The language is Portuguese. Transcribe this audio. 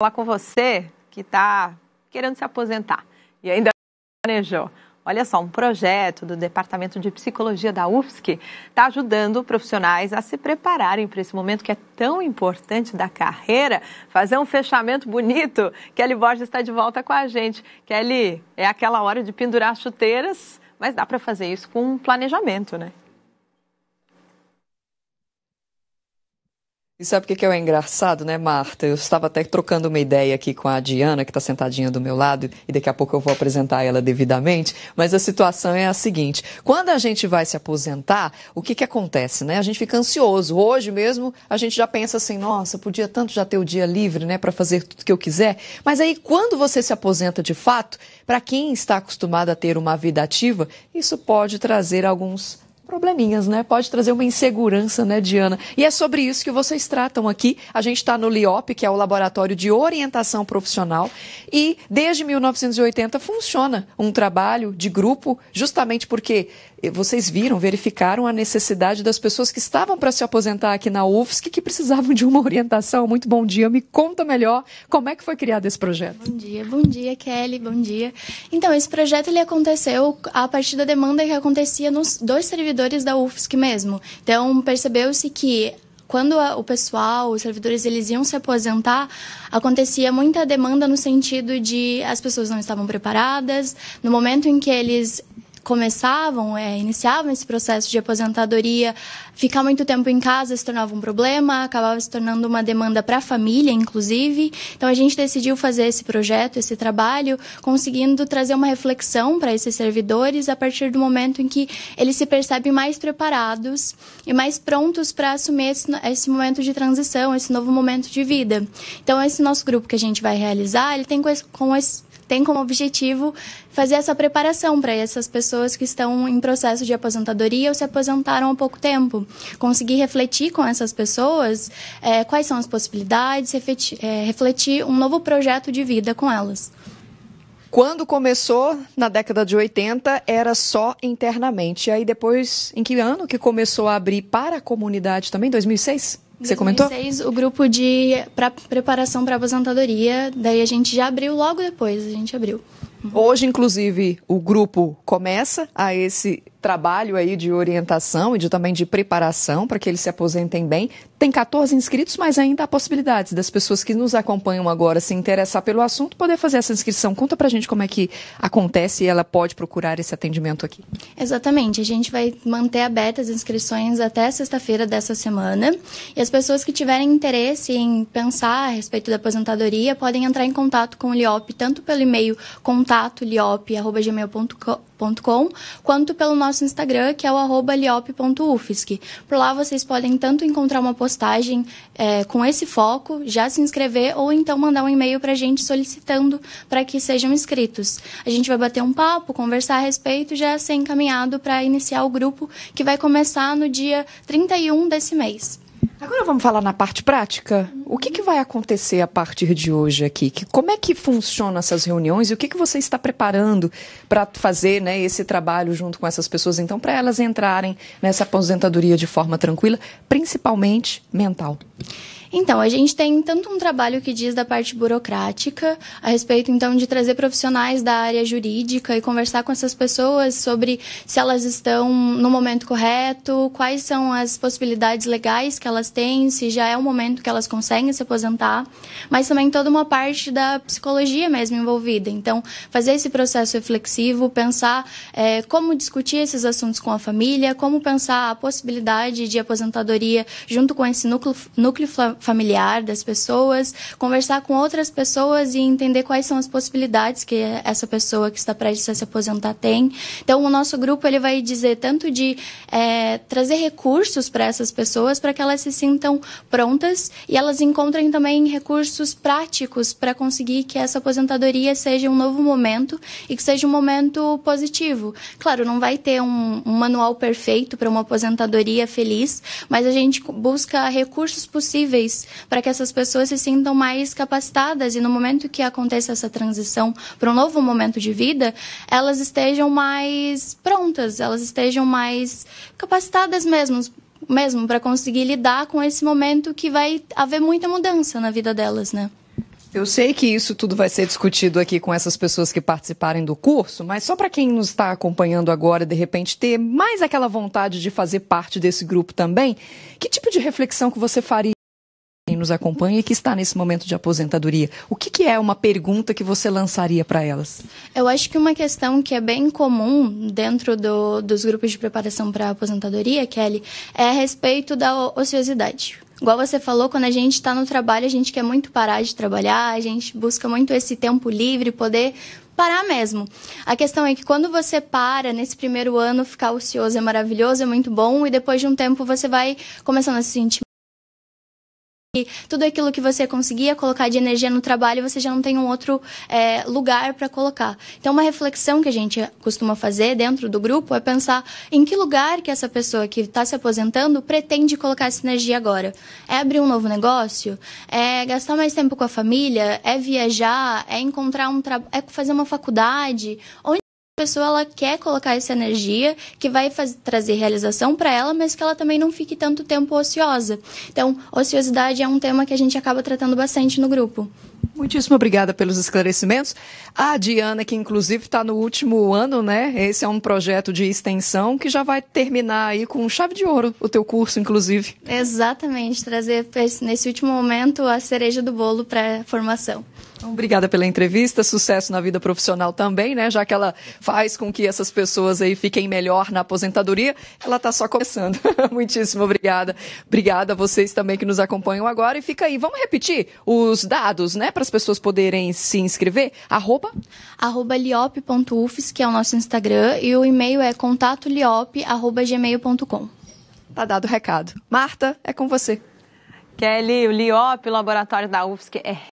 falar com você que está querendo se aposentar e ainda planejou. Olha só, um projeto do Departamento de Psicologia da UFSC está ajudando profissionais a se prepararem para esse momento que é tão importante da carreira, fazer um fechamento bonito. Kelly Borges está de volta com a gente. Kelly, é aquela hora de pendurar chuteiras, mas dá para fazer isso com um planejamento, né? E sabe o que, é o engraçado, né, Marta? Eu estava até trocando uma ideia aqui com a Diana, que está sentadinha do meu lado, e daqui a pouco eu vou apresentar ela devidamente. Mas a situação é a seguinte: quando a gente vai se aposentar, o que, que acontece, né? A gente fica ansioso. Hoje mesmo a gente já pensa assim: nossa, podia tanto já ter o dia livre, né, para fazer tudo que eu quiser. Mas aí, quando você se aposenta de fato, para quem está acostumado a ter uma vida ativa, isso pode trazer alguns probleminhas, né? Pode trazer uma insegurança, né, Diana? E é sobre isso que vocês tratam aqui. A gente está no LIOP, que é o Laboratório de Orientação Profissional, e desde 1980 funciona um trabalho de grupo, justamente porque vocês viram, verificaram a necessidade das pessoas que estavam para se aposentar aqui na UFSC que precisavam de uma orientação. Muito bom dia. Me conta melhor como é que foi criado esse projeto. Bom dia, bom dia, Kelly, bom dia. Então, esse projeto ele aconteceu a partir da demanda que acontecia nos dois servidores servidores da UFSC mesmo. Então, percebeu-se que quando o pessoal, os servidores, eles iam se aposentar, acontecia muita demanda no sentido de as pessoas não estavam preparadas, no momento em que eles começavam, é, iniciavam esse processo de aposentadoria, ficar muito tempo em casa se tornava um problema, acabava se tornando uma demanda para a família, inclusive. Então a gente decidiu fazer esse projeto, esse trabalho, conseguindo trazer uma reflexão para esses servidores a partir do momento em que eles se percebem mais preparados e mais prontos para assumir esse, esse momento de transição, esse novo momento de vida. Então esse nosso grupo que a gente vai realizar, ele tem com esse, com esse tem como objetivo fazer essa preparação para essas pessoas que estão em processo de aposentadoria ou se aposentaram há pouco tempo. Conseguir refletir com essas pessoas é, quais são as possibilidades, refletir, é, refletir um novo projeto de vida com elas. Quando começou, na década de 80, era só internamente. aí depois, em que ano que começou a abrir para a comunidade também? 2006? você comentou? o grupo de pra, preparação para aposentadoria, daí a gente já abriu logo depois, a gente abriu. Hoje, inclusive, o grupo começa a esse trabalho aí de orientação e de, também de preparação para que eles se aposentem bem. Tem 14 inscritos, mas ainda há possibilidades das pessoas que nos acompanham agora se interessar pelo assunto poder fazer essa inscrição. Conta para a gente como é que acontece e ela pode procurar esse atendimento aqui. Exatamente. A gente vai manter abertas as inscrições até sexta-feira dessa semana. E as pessoas que tiverem interesse em pensar a respeito da aposentadoria podem entrar em contato com o LIOP tanto pelo e-mail contato.liop@gmail.com quanto pelo nosso nosso Instagram, que é o arroba liop.ufsc. Por lá vocês podem tanto encontrar uma postagem é, com esse foco, já se inscrever, ou então mandar um e-mail para a gente solicitando para que sejam inscritos. A gente vai bater um papo, conversar a respeito, já ser encaminhado para iniciar o grupo, que vai começar no dia 31 desse mês. Agora vamos falar na parte prática. O que, que vai acontecer a partir de hoje aqui? Que, como é que funcionam essas reuniões e o que, que você está preparando para fazer né, esse trabalho junto com essas pessoas, então, para elas entrarem nessa aposentadoria de forma tranquila, principalmente mental? Então, a gente tem tanto um trabalho que diz da parte burocrática, a respeito então de trazer profissionais da área jurídica e conversar com essas pessoas sobre se elas estão no momento correto, quais são as possibilidades legais que elas têm, se já é o momento que elas conseguem se aposentar, mas também toda uma parte da psicologia mesmo envolvida. Então, fazer esse processo reflexivo, pensar é, como discutir esses assuntos com a família, como pensar a possibilidade de aposentadoria junto com esse núcleo, núcleo familiar das pessoas, conversar com outras pessoas e entender quais são as possibilidades que essa pessoa que está prestes a se aposentar tem. Então, o nosso grupo ele vai dizer tanto de é, trazer recursos para essas pessoas para que elas se sintam prontas e elas encontrem também recursos práticos para conseguir que essa aposentadoria seja um novo momento e que seja um momento positivo. Claro, não vai ter um, um manual perfeito para uma aposentadoria feliz, mas a gente busca recursos possíveis para que essas pessoas se sintam mais capacitadas e no momento que aconteça essa transição para um novo momento de vida, elas estejam mais prontas, elas estejam mais capacitadas mesmo mesmo para conseguir lidar com esse momento que vai haver muita mudança na vida delas, né? Eu sei que isso tudo vai ser discutido aqui com essas pessoas que participarem do curso, mas só para quem nos está acompanhando agora, de repente, ter mais aquela vontade de fazer parte desse grupo também, que tipo de reflexão que você faria? quem nos acompanha e que está nesse momento de aposentadoria. O que, que é uma pergunta que você lançaria para elas? Eu acho que uma questão que é bem comum dentro do, dos grupos de preparação para a aposentadoria, Kelly, é a respeito da ociosidade. Igual você falou, quando a gente está no trabalho, a gente quer muito parar de trabalhar, a gente busca muito esse tempo livre, poder parar mesmo. A questão é que quando você para nesse primeiro ano, ficar ocioso é maravilhoso, é muito bom, e depois de um tempo você vai começando a se sentir e tudo aquilo que você conseguia colocar de energia no trabalho, você já não tem um outro é, lugar para colocar. Então, uma reflexão que a gente costuma fazer dentro do grupo é pensar em que lugar que essa pessoa que está se aposentando pretende colocar essa energia agora. É abrir um novo negócio? É gastar mais tempo com a família? É viajar? É encontrar um trabalho? É fazer uma faculdade? Onde pessoa ela quer colocar essa energia que vai fazer, trazer realização para ela, mas que ela também não fique tanto tempo ociosa. Então, ociosidade é um tema que a gente acaba tratando bastante no grupo. Muitíssimo obrigada pelos esclarecimentos. A Diana, que inclusive está no último ano, né? Esse é um projeto de extensão que já vai terminar aí com chave de ouro o teu curso, inclusive. Exatamente, trazer nesse último momento a cereja do bolo para a formação. Então, obrigada pela entrevista, sucesso na vida profissional também, né? Já que ela faz com que essas pessoas aí fiquem melhor na aposentadoria, ela está só começando. Muitíssimo obrigada. Obrigada a vocês também que nos acompanham agora e fica aí. Vamos repetir os dados, né? Para as pessoas poderem se inscrever. Arroba? Arroba liop.ufs, que é o nosso Instagram, e o e-mail é contatoliop.gmail.com. Tá dado o recado. Marta, é com você. Kelly, o LIOP, o laboratório da UFSC, é